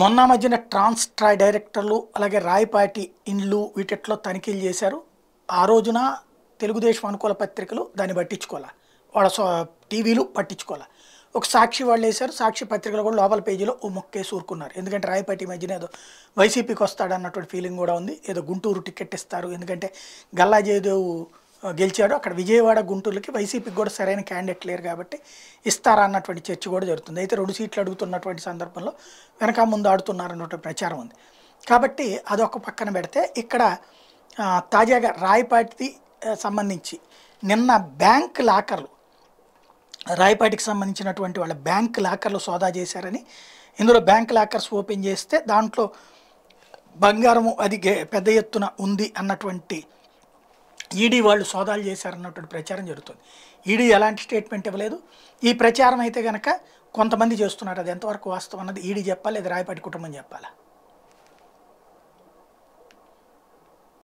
మొన్న మధ్యన ట్రాన్స్ ట్రాయ్ డైరెక్టర్లు అలాగే రాయపాటి ఇండ్లు వీటిట్లో తనిఖీలు చేశారు ఆ రోజున తెలుగుదేశం అనుకూల పత్రికలు దాన్ని పట్టించుకోవాలి వాళ్ళ టీవీలు పట్టించుకోవాలి ఒక సాక్షి వాళ్ళు వేశారు సాక్షి పత్రికలు కూడా లోపల పేజీలో ఓ మొక్కే సూరుకున్నారు ఎందుకంటే రాయపాటి మధ్యన ఏదో వైసీపీకి వస్తాడన్నటువంటి ఫీలింగ్ కూడా ఉంది ఏదో గుంటూరు టికెట్ ఇస్తారు ఎందుకంటే గల్లా జయదేవ్ గెలిచాడు అక్కడ విజయవాడ గుంటూరులకి వైసీపీకి కూడా సరైన క్యాండిడేట్ లేరు కాబట్టి ఇస్తారా అన్నటువంటి చర్చ కూడా జరుగుతుంది అయితే రెండు సీట్లు అడుగుతున్నటువంటి సందర్భంలో వెనక ముందు ఆడుతున్నారన్నటువంటి ప్రచారం ఉంది కాబట్టి అదొక పక్కన పెడితే ఇక్కడ తాజాగా రాయపాటి సంబంధించి నిన్న బ్యాంక్ లాకర్లు రాయపాటికి సంబంధించినటువంటి వాళ్ళ బ్యాంక్ లాకర్లు సోదా చేశారని ఇందులో బ్యాంక్ లాకర్స్ ఓపెన్ చేస్తే దాంట్లో బంగారము అది పెద్ద ఎత్తున ఉంది అన్నటువంటి ఈడీ వాళ్ళు సోదాలు చేశారన్నటువంటి ప్రచారం జరుగుతుంది ఈడీ ఎలాంటి స్టేట్మెంట్ ఇవ్వలేదు ఈ ప్రచారం అయితే కనుక కొంతమంది చేస్తున్నారు అది ఎంతవరకు వాస్తవం అన్నది ఈడీ చెప్పాలి లేదా రాయపాటి కుటుంబం చెప్పాలా